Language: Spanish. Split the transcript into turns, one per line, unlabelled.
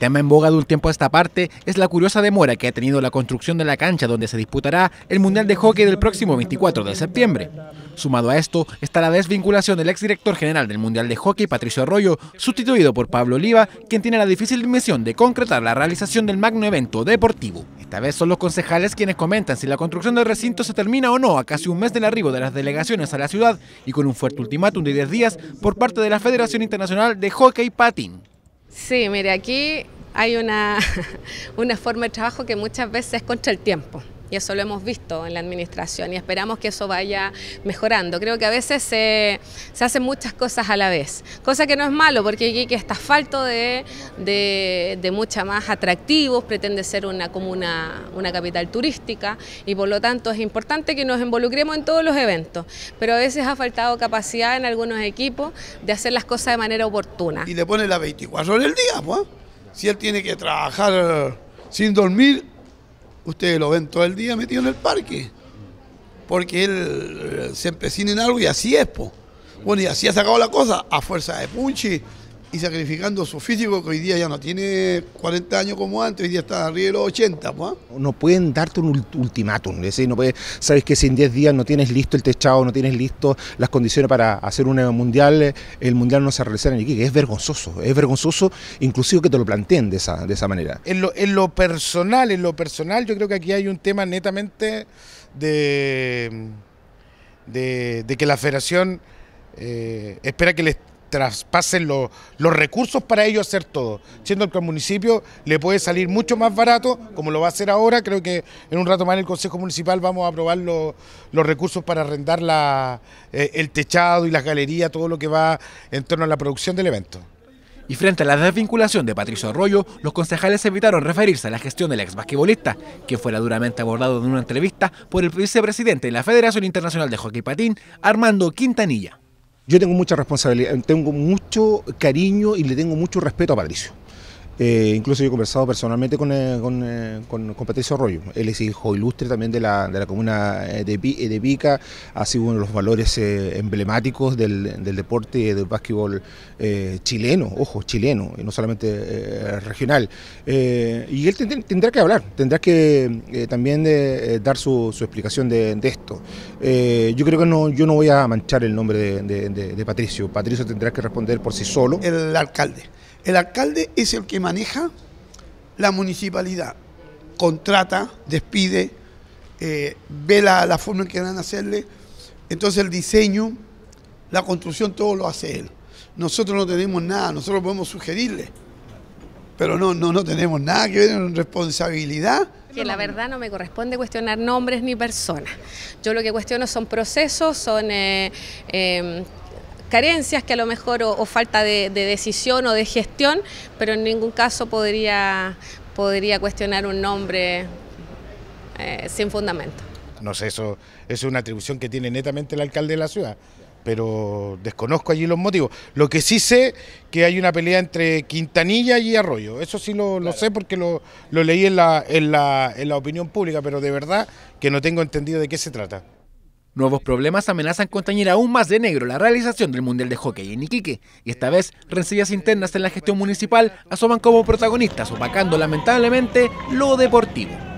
tema en boga de un tiempo a esta parte es la curiosa demora que ha tenido la construcción de la cancha donde se disputará el Mundial de Hockey del próximo 24 de septiembre. Sumado a esto está la desvinculación del exdirector general del Mundial de Hockey, Patricio Arroyo, sustituido por Pablo Oliva, quien tiene la difícil misión de concretar la realización del magno evento deportivo. Esta vez son los concejales quienes comentan si la construcción del recinto se termina o no a casi un mes del arribo de las delegaciones a la ciudad y con un fuerte ultimátum de 10 días por parte de la Federación Internacional de Hockey Patín.
Sí, mire, aquí hay una, una forma de trabajo que muchas veces es contra el tiempo. Y eso lo hemos visto en la administración y esperamos que eso vaya mejorando. Creo que a veces se, se hacen muchas cosas a la vez, cosa que no es malo porque que está falto de, de, mucha más atractivos, pretende ser una comuna, una capital turística y por lo tanto es importante que nos involucremos en todos los eventos, pero a veces ha faltado capacidad en algunos equipos de hacer las cosas de manera oportuna. Y le pone la
24 horas del día, pues. Si él tiene que trabajar eh, sin dormir, ustedes lo ven todo el día metido en el parque. Porque él eh, se empecina en algo y así es, po. Bueno, y así ha sacado la cosa, a fuerza de punchi, y sacrificando su físico que hoy día ya no tiene 40 años como antes, hoy día está arriba de los 80. ¿pues? ¿ah?
No pueden darte un ultimátum, no sabes que si en 10 días no tienes listo el techado, no tienes listo las condiciones para hacer un eh, mundial, el mundial no se realizará en Iquique, es vergonzoso, es vergonzoso inclusive que te lo planteen de esa, manera.
En lo, personal, en lo personal yo creo que aquí hay un tema netamente de, de, que la federación... Eh, espera que el, traspasen los recursos para ello hacer todo, siendo que al municipio le puede salir mucho más barato, como lo va a hacer ahora, creo que en un rato más en el Consejo Municipal vamos a aprobar los recursos para arrendar la, eh, el techado y las galerías, todo lo que va en torno a la producción del evento. Y frente a la desvinculación
de Patricio Arroyo, los concejales evitaron referirse a la gestión del ex basquetbolista, que fuera duramente abordado en una entrevista por el vicepresidente de la Federación Internacional de Hockey Patín, Armando
Quintanilla. Yo tengo mucha responsabilidad, tengo mucho cariño y le tengo mucho respeto a Patricio. Eh, incluso yo he conversado personalmente eh, eh, con, Patricio Arroyo. Él es hijo ilustre también de la, comuna de, de Pica. Ha sido uno de los valores emblemáticos del, del, deporte del básquetbol chileno, ojo, chileno, y no solamente regional. y él tendrá que hablar, tendrá que también dar su, explicación de, esto. yo creo que no, yo no voy a manchar el
nombre de Patricio. Patricio tendrá que responder por sí solo. El alcalde. El alcalde es el que maneja la municipalidad, contrata, despide, eh, ve la, forma en que van a hacerle. Entonces el diseño, la construcción, todo lo hace él. Nosotros no tenemos nada, nosotros podemos sugerirle, pero no, no, no tenemos nada que ver en responsabilidad
que la verdad no me corresponde cuestionar nombres ni personas. Yo lo que cuestiono son procesos, son eh, eh, carencias que a lo mejor o, falta de, decisión o de gestión, pero en ningún caso podría, podría cuestionar un nombre eh, sin fundamento.
No sé, eso, es una atribución que tiene netamente el alcalde de la ciudad, pero desconozco allí los motivos. Lo que sí sé que hay una pelea entre Quintanilla y Arroyo, eso sí lo, sé porque lo, leí en la, en, la, en la opinión pública, pero de verdad que no tengo entendido de qué se trata. Nuevos problemas amenazan con tañir aún más de
negro la realización del Mundial de Hockey en Iquique, y esta vez rencillas internas en la gestión municipal asoman como protagonistas, opacando lamentablemente lo deportivo.